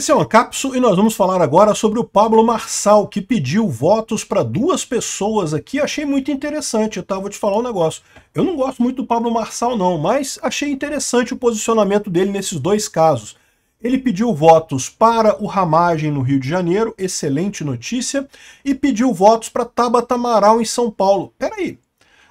Esse é o Ancapso e nós vamos falar agora sobre o Pablo Marçal, que pediu votos para duas pessoas aqui. Achei muito interessante, tá? Vou te falar um negócio. Eu não gosto muito do Pablo Marçal, não, mas achei interessante o posicionamento dele nesses dois casos. Ele pediu votos para o Ramagem no Rio de Janeiro, excelente notícia, e pediu votos para Tabata Amaral em São Paulo. Peraí,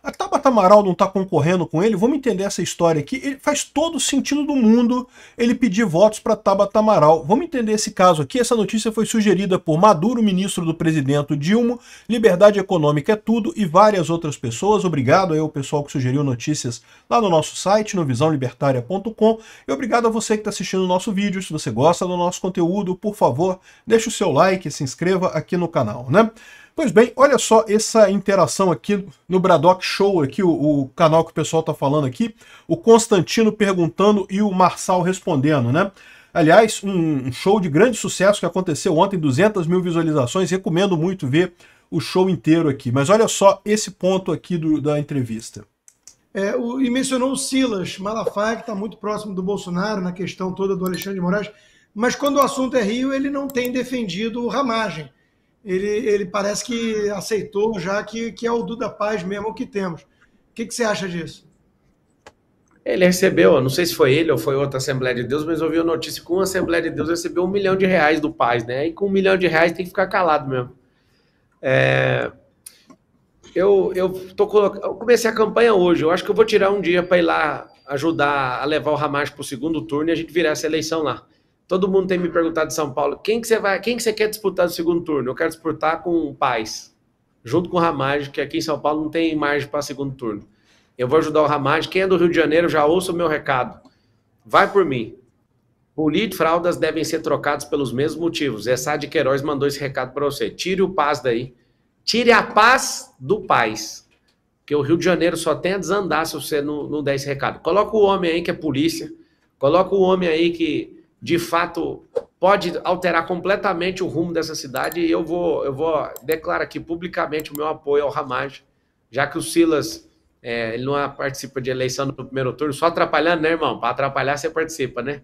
a Tabata Amaral não está concorrendo com ele? Vamos entender essa história aqui. Ele faz todo o sentido do mundo ele pedir votos para Tabata Amaral. Vamos entender esse caso aqui. Essa notícia foi sugerida por Maduro, ministro do presidente Dilma, Liberdade Econômica é Tudo e várias outras pessoas. Obrigado aí ao pessoal que sugeriu notícias lá no nosso site, no visãolibertaria.com. E obrigado a você que está assistindo o nosso vídeo. Se você gosta do nosso conteúdo, por favor, deixe o seu like, se inscreva aqui no canal, né? Pois bem, olha só essa interação aqui no Bradock Show, aqui o, o canal que o pessoal está falando aqui, o Constantino perguntando e o Marçal respondendo, né? Aliás, um show de grande sucesso que aconteceu ontem, 200 mil visualizações, recomendo muito ver o show inteiro aqui. Mas olha só esse ponto aqui do, da entrevista. É, o, e mencionou o Silas Malafaia, que está muito próximo do Bolsonaro na questão toda do Alexandre de Moraes, mas quando o assunto é Rio, ele não tem defendido o ramagem ele, ele parece que aceitou já que, que é o Duda Paz mesmo que temos. O que, que você acha disso? Ele recebeu, não sei se foi ele ou foi outra Assembleia de Deus, mas ouviu notícia que uma Assembleia de Deus recebeu um milhão de reais do Paz, né? E com um milhão de reais tem que ficar calado mesmo. É... Eu, eu, tô coloc... eu comecei a campanha hoje, eu acho que eu vou tirar um dia para ir lá ajudar a levar o Hamas para o segundo turno e a gente virar essa eleição lá. Todo mundo tem me perguntado de São Paulo, quem que você vai, quem que você quer disputar no segundo turno? Eu quero disputar com o Paz, junto com o Ramage, que aqui em São Paulo não tem margem para segundo turno. Eu vou ajudar o Ramage. Quem é do Rio de Janeiro já ouça o meu recado. Vai por mim. Polito fraldas devem ser trocados pelos mesmos motivos. Essa é de Queiroz mandou esse recado para você. Tire o Paz daí. Tire a paz do Paz. Porque o Rio de Janeiro só tem a desandar se você não, não der esse recado. Coloca o homem aí que é polícia. Coloca o homem aí que de fato pode alterar completamente o rumo dessa cidade e eu vou eu vou declarar aqui publicamente o meu apoio ao Ramaj, já que o Silas é, ele não participa de eleição no primeiro turno, só atrapalhando, né, irmão? Para atrapalhar você participa, né?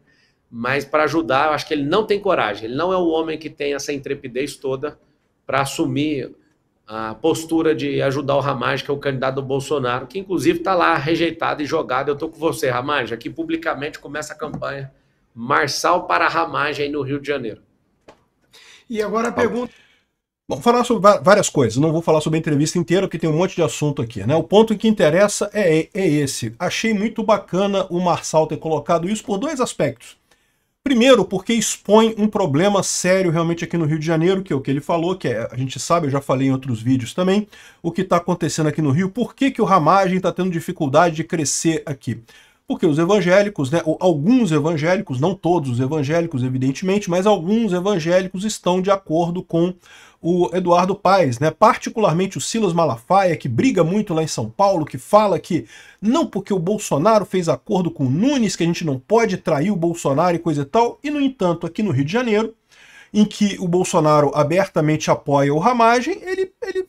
Mas para ajudar, eu acho que ele não tem coragem. Ele não é o homem que tem essa intrepidez toda para assumir a postura de ajudar o Ramaj, que é o candidato do Bolsonaro, que inclusive está lá rejeitado e jogado. Eu estou com você, Ramaj, aqui publicamente começa a campanha Marçal para Ramagem, no Rio de Janeiro. E agora a tá. pergunta. Vamos falar sobre várias coisas. Não vou falar sobre a entrevista inteira, porque tem um monte de assunto aqui, né? O ponto que interessa é, é esse. Achei muito bacana o Marçal ter colocado isso por dois aspectos. Primeiro, porque expõe um problema sério realmente aqui no Rio de Janeiro, que é o que ele falou, que é, a gente sabe, eu já falei em outros vídeos também, o que está acontecendo aqui no Rio, por que, que o Ramagem está tendo dificuldade de crescer aqui. Porque os evangélicos, né, alguns evangélicos, não todos os evangélicos, evidentemente, mas alguns evangélicos estão de acordo com o Eduardo Paes, né? particularmente o Silas Malafaia, que briga muito lá em São Paulo, que fala que não porque o Bolsonaro fez acordo com o Nunes, que a gente não pode trair o Bolsonaro e coisa e tal, e no entanto, aqui no Rio de Janeiro, em que o Bolsonaro abertamente apoia o Ramagem, ele, ele,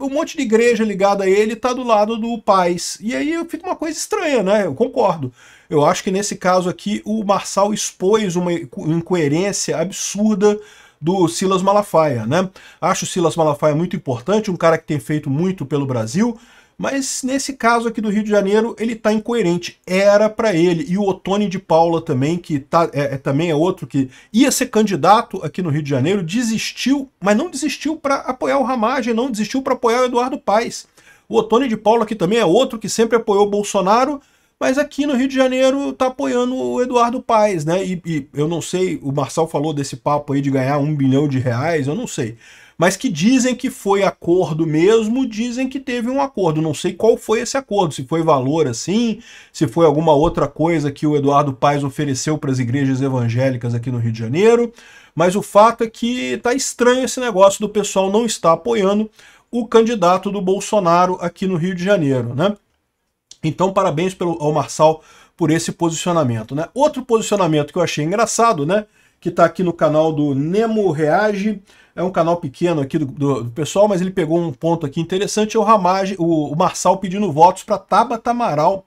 um monte de igreja ligada a ele está do lado do Paz. E aí fica uma coisa estranha, né? Eu concordo. Eu acho que nesse caso aqui o Marçal expôs uma incoerência absurda do Silas Malafaia, né? Acho o Silas Malafaia muito importante, um cara que tem feito muito pelo Brasil, mas nesse caso aqui do Rio de Janeiro, ele está incoerente. Era para ele. E o Otone de Paula também, que tá, é, é, também é outro que ia ser candidato aqui no Rio de Janeiro, desistiu, mas não desistiu para apoiar o Ramagem, não desistiu para apoiar o Eduardo Paes. O Otone de Paula aqui também é outro que sempre apoiou o Bolsonaro, mas aqui no Rio de Janeiro está apoiando o Eduardo Paes, né? E, e eu não sei, o Marçal falou desse papo aí de ganhar um bilhão de reais, eu não sei mas que dizem que foi acordo mesmo, dizem que teve um acordo. Não sei qual foi esse acordo, se foi valor assim, se foi alguma outra coisa que o Eduardo Paes ofereceu para as igrejas evangélicas aqui no Rio de Janeiro, mas o fato é que tá estranho esse negócio do pessoal não estar apoiando o candidato do Bolsonaro aqui no Rio de Janeiro, né? Então, parabéns pelo, ao Marçal por esse posicionamento, né? Outro posicionamento que eu achei engraçado, né? Que está aqui no canal do Nemo Reage, é um canal pequeno aqui do, do, do pessoal, mas ele pegou um ponto aqui interessante, é o Ramage, o, o Marçal pedindo votos para Tabata Amaral.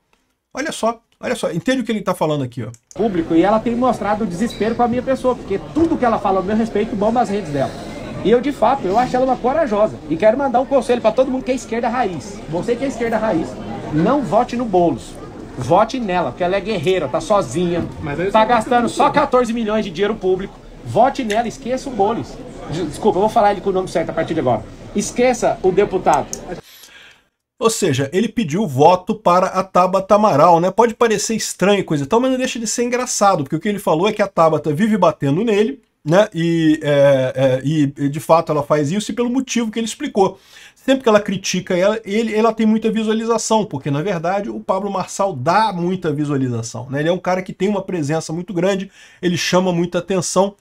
Olha só, olha só, entende o que ele está falando aqui, ó. Público, e ela tem mostrado o desespero com a minha pessoa, porque tudo que ela fala ao meu respeito bomba as redes dela. E eu, de fato, eu acho ela uma corajosa. E quero mandar um conselho para todo mundo que é esquerda raiz. Você que é esquerda raiz, não vote no Boulos. Vote nela, porque ela é guerreira, tá sozinha, tá gastando só 14 milhões de dinheiro público. Vote nela, esqueça o Bones. Desculpa, eu vou falar ele com o nome certo a partir de agora. Esqueça o deputado. Ou seja, ele pediu voto para a Tabata Amaral, né? Pode parecer estranho e coisa e tal, mas não deixa de ser engraçado, porque o que ele falou é que a Tabata vive batendo nele, né? E, é, é, e de fato ela faz isso e pelo motivo que ele explicou. Sempre que ela critica ela, ele, ela tem muita visualização, porque na verdade o Pablo Marçal dá muita visualização, né? Ele é um cara que tem uma presença muito grande, ele chama muita atenção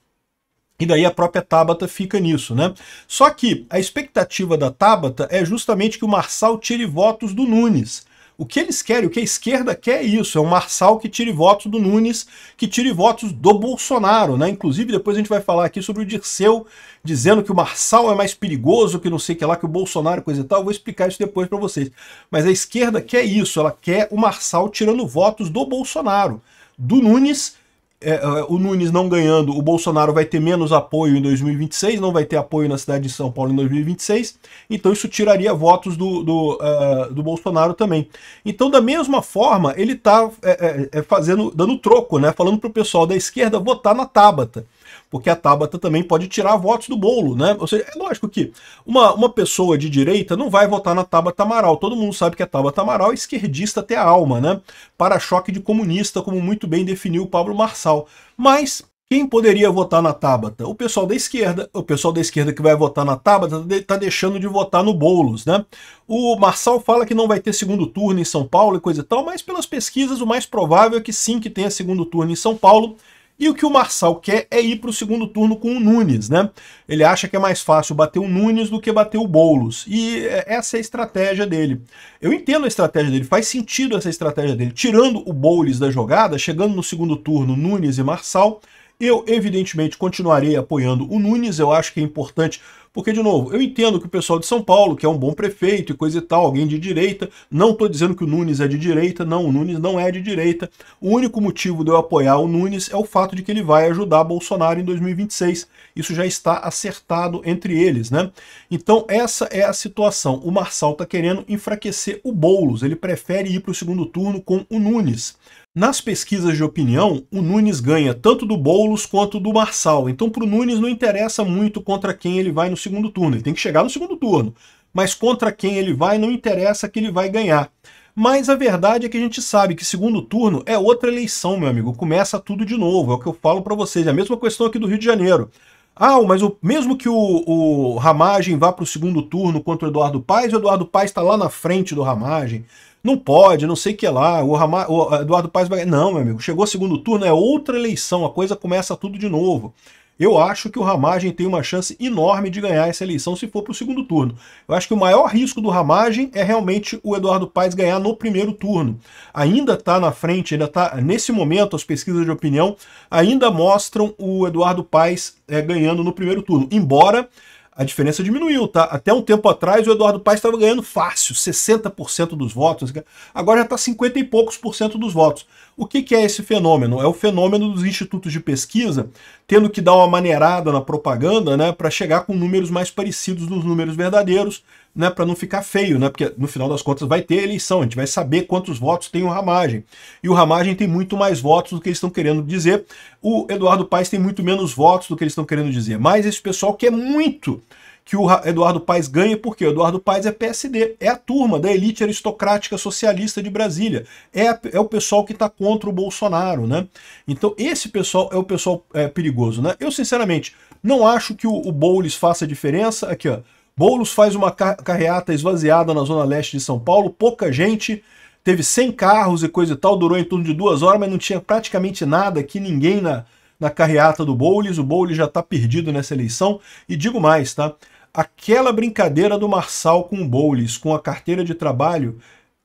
e daí a própria Tabata fica nisso, né? Só que a expectativa da Tabata é justamente que o Marçal tire votos do Nunes. O que eles querem, o que a esquerda quer é isso, é um Marçal que tire votos do Nunes, que tire votos do Bolsonaro, né? Inclusive depois a gente vai falar aqui sobre o Dirceu dizendo que o Marçal é mais perigoso que não sei que lá, que o Bolsonaro coisa e tal, eu vou explicar isso depois para vocês. Mas a esquerda quer isso, ela quer o Marçal tirando votos do Bolsonaro, do Nunes é, é, o Nunes não ganhando, o Bolsonaro vai ter menos apoio em 2026, não vai ter apoio na cidade de São Paulo em 2026, então isso tiraria votos do, do, uh, do Bolsonaro também. Então, da mesma forma, ele está é, é, é, fazendo, dando troco, né? Falando para o pessoal da esquerda votar na Tabata porque a Tabata também pode tirar votos do bolo, né? Ou seja, é lógico que uma, uma pessoa de direita não vai votar na Tabata Amaral. Todo mundo sabe que a Tabata Amaral é esquerdista até a alma, né? Para-choque de comunista, como muito bem definiu o Pablo Marçal. Mas quem poderia votar na Tabata? O pessoal da esquerda. O pessoal da esquerda que vai votar na Tabata está tá deixando de votar no Boulos, né? O Marçal fala que não vai ter segundo turno em São Paulo e coisa e tal, mas pelas pesquisas o mais provável é que sim que tenha segundo turno em São Paulo. E o que o Marçal quer é ir para o segundo turno com o Nunes, né? Ele acha que é mais fácil bater o Nunes do que bater o Boulos. E é, essa é a estratégia dele. Eu entendo a estratégia dele, faz sentido essa estratégia dele. Tirando o Boulos da jogada, chegando no segundo turno Nunes e Marçal, eu evidentemente continuarei apoiando o Nunes, eu acho que é importante porque, de novo, eu entendo que o pessoal de São Paulo, que é um bom prefeito e coisa e tal, alguém de direita, não estou dizendo que o Nunes é de direita, não, o Nunes não é de direita. O único motivo de eu apoiar o Nunes é o fato de que ele vai ajudar Bolsonaro em 2026. Isso já está acertado entre eles, né? Então, essa é a situação. O Marçal está querendo enfraquecer o Boulos, ele prefere ir para o segundo turno com o Nunes. Nas pesquisas de opinião, o Nunes ganha tanto do Boulos quanto do Marçal. Então, para o Nunes não interessa muito contra quem ele vai no segundo turno. Ele tem que chegar no segundo turno. Mas contra quem ele vai não interessa que ele vai ganhar. Mas a verdade é que a gente sabe que segundo turno é outra eleição, meu amigo. Começa tudo de novo. É o que eu falo para vocês. É a mesma questão aqui do Rio de Janeiro. Ah, mas o, mesmo que o, o Ramagem vá para o segundo turno contra o Eduardo Paes, o Eduardo Paes está lá na frente do Ramagem não pode, não sei o que lá, o, Ramar, o eh, Eduardo Paes vai... Não, meu amigo, chegou o segundo turno, é outra eleição, a coisa começa tudo de novo. Eu acho que o Ramagem tem uma chance enorme de ganhar essa eleição se for para o segundo turno. Eu acho que o maior risco do Ramagem é realmente o Eduardo Paes ganhar no primeiro turno. Ainda está na frente, ainda está nesse momento, as pesquisas de opinião ainda mostram o Eduardo Paes é, ganhando no primeiro turno. Embora a diferença diminuiu, tá? Até um tempo atrás o Eduardo Paes estava ganhando fácil, 60% dos votos, né? agora já está 50 e poucos por cento dos votos. O que, que, é esse fenômeno? É o fenômeno dos institutos de pesquisa tendo que dar uma maneirada na propaganda né, para chegar com números mais parecidos dos números verdadeiros, né, para não ficar feio, né, porque no final das contas vai ter eleição, a gente vai saber quantos votos tem o Ramagem. E o Ramagem tem muito mais votos do que eles estão querendo dizer, o Eduardo Paes tem muito menos votos do que eles estão querendo dizer. Mas esse pessoal quer muito que o Eduardo Paes ganha, porque o Eduardo Paes é PSD, é a turma da elite aristocrática socialista de Brasília, é, é o pessoal que está contra o Bolsonaro, né? Então esse pessoal é o pessoal é, perigoso, né? Eu sinceramente não acho que o, o Boulos faça diferença, aqui ó, Boulos faz uma carreata esvaziada na zona leste de São Paulo, pouca gente, teve 100 carros e coisa e tal, durou em torno de duas horas, mas não tinha praticamente nada aqui, ninguém na, na carreata do Boulos, o Boulos já está perdido nessa eleição, e digo mais, tá? Aquela brincadeira do Marçal com o Boulos, com a carteira de trabalho,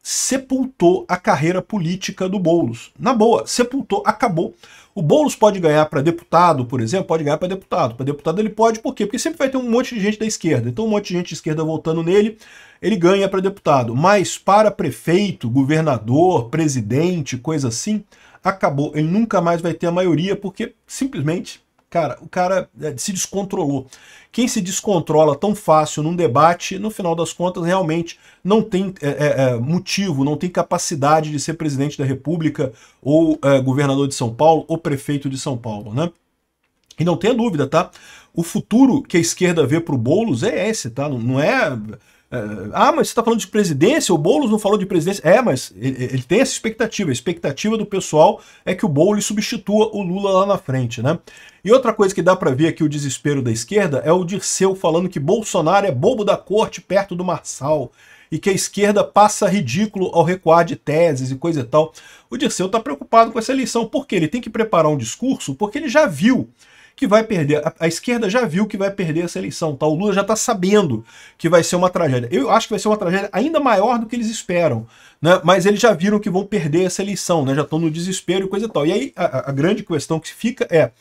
sepultou a carreira política do Boulos. Na boa, sepultou, acabou. O Boulos pode ganhar para deputado, por exemplo, pode ganhar para deputado. Para deputado ele pode, por quê? Porque sempre vai ter um monte de gente da esquerda. Então um monte de gente de esquerda voltando nele, ele ganha para deputado. Mas para prefeito, governador, presidente, coisa assim, acabou. Ele nunca mais vai ter a maioria, porque simplesmente Cara, o cara é, se descontrolou. Quem se descontrola tão fácil num debate, no final das contas, realmente não tem é, é, é, motivo, não tem capacidade de ser presidente da República ou é, governador de São Paulo ou prefeito de São Paulo, né? E não tenha dúvida, tá? O futuro que a esquerda vê para o Boulos é esse, tá? Não é ah, ah, mas você está falando de presidência, o Boulos não falou de presidência. É, mas ele, ele, tem essa expectativa. A expectativa do pessoal é que o Boulos substitua o Lula lá na frente, né? E outra coisa que dá para ver aqui o desespero da esquerda é o Dirceu falando que Bolsonaro é bobo da corte perto do Marçal e que a esquerda passa ridículo ao recuar de teses e coisa e tal. O Dirceu está preocupado com essa eleição, porque ele tem que preparar um discurso, porque ele já viu que vai perder. A, a, esquerda já viu que vai perder essa eleição, tá? O Lula já está sabendo que vai ser uma tragédia. Eu acho que vai ser uma tragédia ainda maior do que eles esperam, né? Mas eles já viram que vão perder essa eleição, né? Já estão no desespero e coisa e tal. E aí a, a grande questão que fica é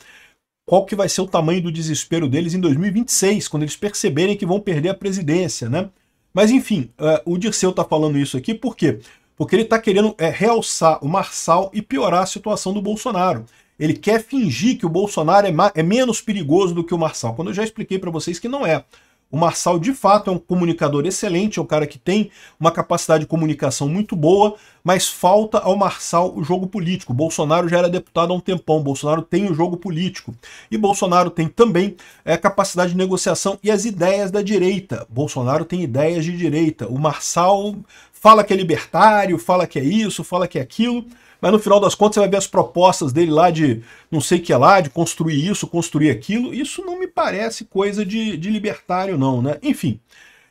qual que vai ser o tamanho do desespero deles em 2026, quando eles perceberem que vão perder a presidência, né? Mas enfim, uh, o Dirceu está falando isso aqui por quê? Porque ele está querendo é, realçar o Marçal e piorar a situação do Bolsonaro. Ele quer fingir que o Bolsonaro é, é menos perigoso do que o Marçal, quando eu já expliquei para vocês que não é. O Marçal, de fato, é um comunicador excelente, é um cara que tem uma capacidade de comunicação muito boa, mas falta ao Marçal o jogo político. Bolsonaro já era deputado há um tempão, Bolsonaro tem o jogo político. E Bolsonaro tem também é, a capacidade de negociação e as ideias da direita. Bolsonaro tem ideias de direita. O Marçal fala que é libertário, fala que é isso, fala que é aquilo mas no final das contas você vai ver as propostas dele lá de não sei o que lá, de construir isso, construir aquilo. Isso não me parece coisa de, de libertário, não, né? Enfim,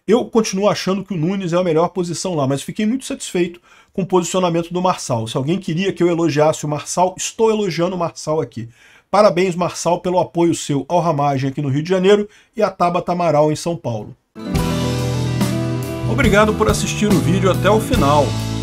eu continuo achando que o Nunes é a melhor posição lá, mas fiquei muito satisfeito com o posicionamento do Marçal. Se alguém queria que eu elogiasse o Marçal, estou elogiando o Marçal aqui. Parabéns, Marçal, pelo apoio seu ao Ramagem aqui no Rio de Janeiro e à Tabata Amaral em São Paulo. Obrigado por assistir o vídeo até o final.